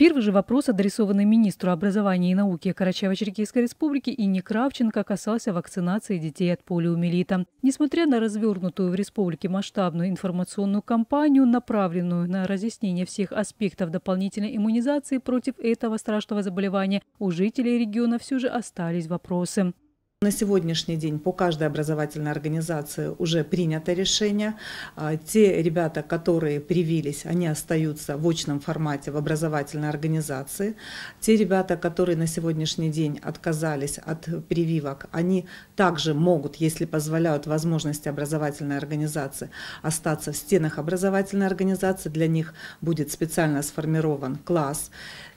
Первый же вопрос, адресованный министру образования и науки Карачаево-Черкесской республики Инне Кравченко, касался вакцинации детей от полиомиелита. Несмотря на развернутую в республике масштабную информационную кампанию, направленную на разъяснение всех аспектов дополнительной иммунизации против этого страшного заболевания, у жителей региона все же остались вопросы. На сегодняшний день по каждой образовательной организации уже принято решение. А, те ребята, которые привились, они остаются в очном формате в образовательной организации. Те ребята, которые на сегодняшний день отказались от прививок, они также могут, если позволяют возможности образовательной организации, остаться в стенах образовательной организации. Для них будет специально сформирован класс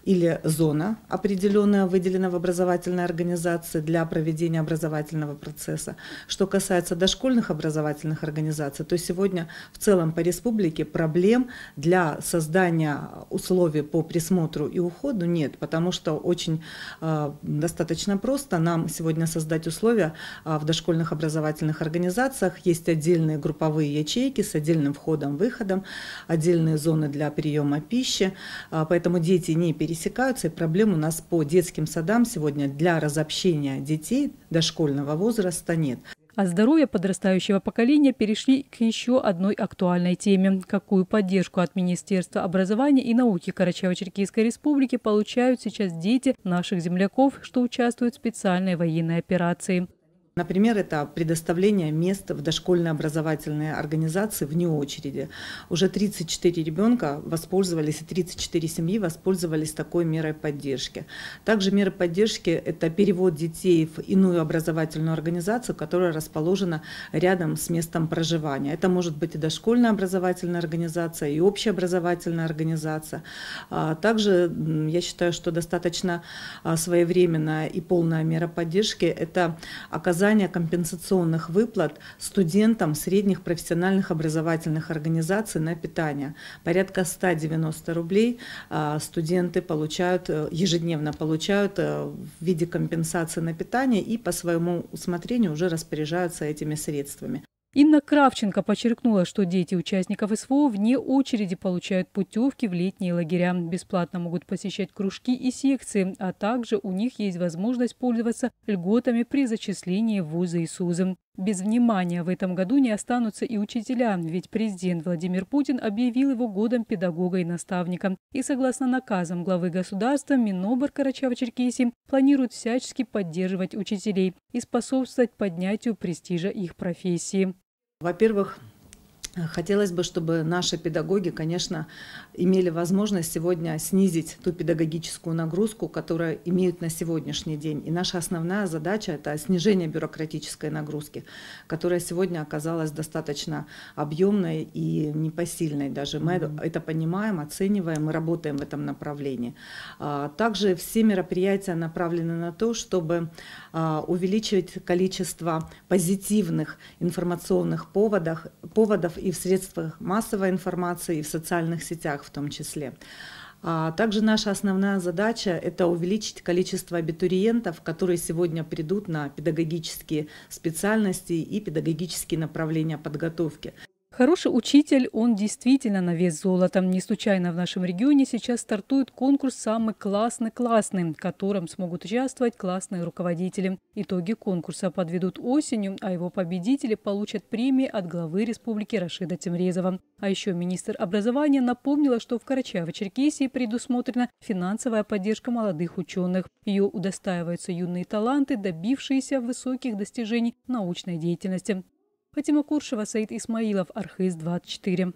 или зона, определенная, выделена в образовательной организации для проведения образовательного процесса. Что касается дошкольных образовательных организаций, то сегодня в целом по республике проблем для создания условий по присмотру и уходу нет, потому что очень э, достаточно просто нам сегодня создать условия э, в дошкольных образовательных организациях. Есть отдельные групповые ячейки с отдельным входом-выходом, отдельные зоны для приема пищи, э, поэтому дети не перестают пересекаются, и проблем у нас по детским садам сегодня для разобщения детей дошкольного возраста нет. А здоровье подрастающего поколения перешли к еще одной актуальной теме. Какую поддержку от Министерства образования и науки Карачаево-Черкесской республики получают сейчас дети наших земляков, что участвуют в специальной военной операции? Например, это предоставление мест в дошкольно-образовательной организации вне очереди. Уже 34 ребенка воспользовались, и 34 семьи воспользовались такой мерой поддержки. Также меры поддержки – это перевод детей в иную образовательную организацию, которая расположена рядом с местом проживания. Это может быть и дошкольная образовательная организация, и общеобразовательная организация. А, также я считаю, что достаточно а, своевременная и полная мера поддержки – это оказание оказания компенсационных выплат студентам средних профессиональных образовательных организаций на питание. Порядка 190 рублей а, студенты получают, э, ежедневно получают э, в виде компенсации на питание и по своему усмотрению уже распоряжаются этими средствами. Инна Кравченко подчеркнула, что дети участников СВО вне очереди получают путевки в летние лагеря, бесплатно могут посещать кружки и секции, а также у них есть возможность пользоваться льготами при зачислении в вузы и СУЗы. Без внимания в этом году не останутся и учителя, ведь президент Владимир Путин объявил его годом педагога и наставника. И согласно наказам главы государства, Минобр Карачаево-Черкесии планирует всячески поддерживать учителей и способствовать поднятию престижа их профессии. Во-первых, Э, хотелось бы, чтобы наши педагоги, конечно, имели возможность сегодня снизить ту педагогическую нагрузку, которую имеют на сегодняшний день. И наша основная задача – это снижение бюрократической нагрузки, которая сегодня оказалась достаточно объемной и непосильной даже. Мы mm -hmm. это понимаем, оцениваем и работаем в этом направлении. А, также все мероприятия направлены на то, чтобы а, увеличивать количество позитивных информационных поводов, поводов и в средствах массовой информации, и в социальных сетях в том числе. А, также наша основная задача – это увеличить количество абитуриентов, которые сегодня придут на педагогические специальности и педагогические направления подготовки. Хороший учитель, он действительно на вес золотом. Не случайно в нашем регионе сейчас стартует конкурс «Самый классный классный», в котором смогут участвовать классные руководители. Итоги конкурса подведут осенью, а его победители получат премии от главы республики Рашида Тимрезова. А еще министр образования напомнила, что в Карачаево-Черкесии предусмотрена финансовая поддержка молодых ученых. Ее удостаиваются юные таланты, добившиеся высоких достижений научной деятельности. Фатима Куршева, Саид Исмаилов, Архиз 24.